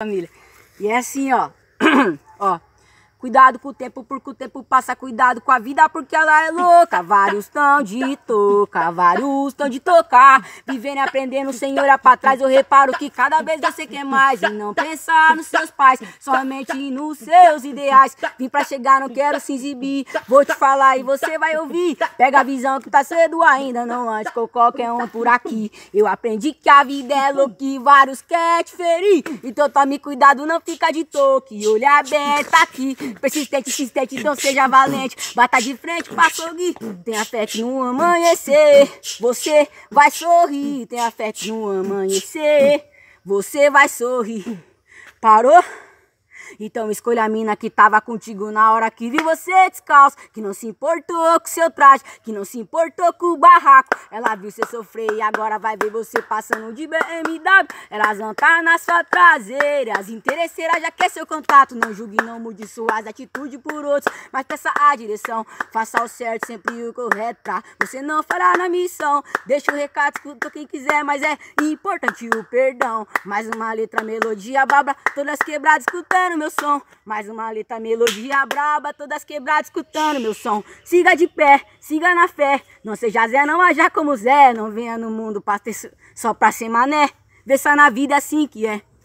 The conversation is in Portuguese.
família. E é assim, ó. ó. Cuidado com o tempo, porque o tempo passa. Cuidado com a vida, porque ela é louca. Vários estão de toca, vários estão de tocar. Vivendo e aprendendo sem olhar pra trás. Eu reparo que cada vez você quer mais. E não pensar nos seus pais, somente nos seus ideais. Vim pra chegar, não quero se exibir. Vou te falar e você vai ouvir. Pega a visão que tá cedo ainda. Não antes com qualquer um por aqui. Eu aprendi que a vida é louca e vários quer te ferir. Então tome cuidado, não fica de toque. Olha aberta aqui. Persistente, insistente, então seja valente. Bata tá de frente pra sorrir. Tenha fé que no amanhecer você vai sorrir. Tenha fé que no amanhecer você vai sorrir. Parou? Então escolha a mina que tava contigo na hora que vi você descalço, que não se importou com seu traje, que não se importou com o barraco. Ela viu você sofrer e agora vai ver você passando de BMW. Elas vão tá na sua traseira, as interesseiras já quer seu contato. Não julgue, não mude suas atitudes por outros, mas peça a direção. Faça o certo, sempre o correto, pra você não fará na missão. Deixa o recado, escuta quem quiser, mas é importante o perdão. Mais uma letra, melodia, babra, todas quebradas, escutando meu meu som. Mais uma letra, melodia braba, todas quebradas escutando meu som. Siga de pé, siga na fé. Não seja Zé, não haja como Zé. Não venha no mundo pra ter, só pra ser mané. Vê só na vida assim que é.